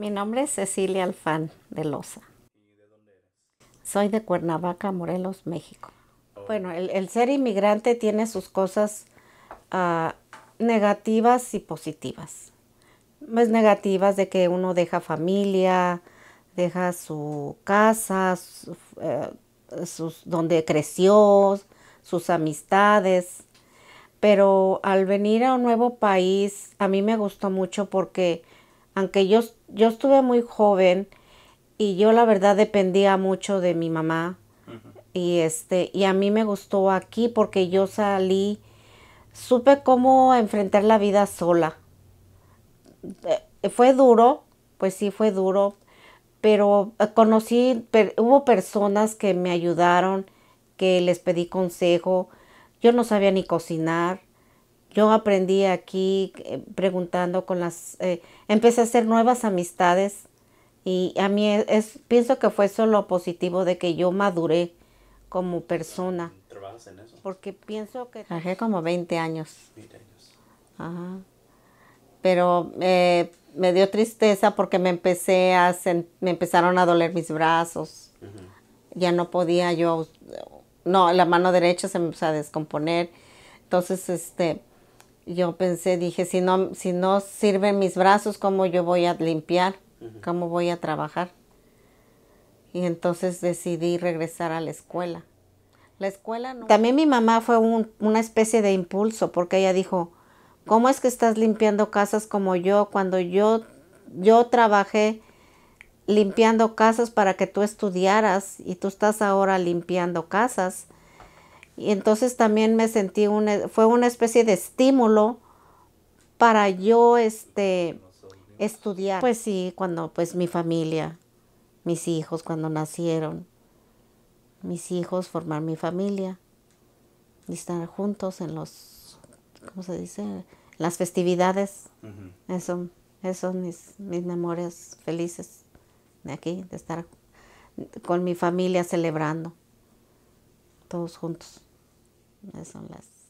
Mi nombre es Cecilia Alfán de Loza. Soy de Cuernavaca, Morelos, México. Bueno, el, ser inmigrante tiene sus cosas ah, negativas y positivas. Más pues negativas de que uno deja familia, deja su casa, eh, donde creció, sus amistades. Pero al venir a un nuevo país, a mí me gustó mucho porque aunque yo, yo estuve muy joven y yo la verdad dependía mucho de mi mamá. Y este, y a mí me gustó aquí porque yo salí, supe cómo enfrentar la vida sola. Eh, fue duro, pues sí fue duro, pero eh, conocí, hubo personas que me ayudaron, que les pedí consejo. Yo no sabía ni cocinar, yo aprendí aquí eh, preguntando con las... Eh, empecé a hacer nuevas amistades y a mí es, pienso que fue eso lo positivo de que yo maduré como persona. ¿Trabajas en eso? Porque pienso que... Trabajé como 20 años. 20 años. Ajá. Pero eh, me dio tristeza porque me empecé a... me empezaron a doler mis brazos. Ya no podía yo... No, la mano derecha se me empezó a descomponer. Entonces, este, yo pensé, dije, si no, si no sirven mis brazos, ¿cómo yo voy a limpiar? ¿Cómo voy a trabajar? Y entonces decidí regresar a la escuela. La escuela no. También mi mamá fue una especie de impulso porque ella dijo, ¿cómo es que estás limpiando casas como yo cuando yo, yo trabajé limpiando casas para que tú estudiaras y tú estás ahora limpiando casas? Y entonces también me sentí, fue una especie de estímulo para yo este, estudiar. Pues sí, cuando pues mi familia, mis hijos cuando nacieron, mis hijos formar mi familia y estar juntos en los, ¿cómo se dice? Las festividades. Uh son mis, mis memorias felices de aquí, de estar con mi familia celebrando, todos juntos. Esas son las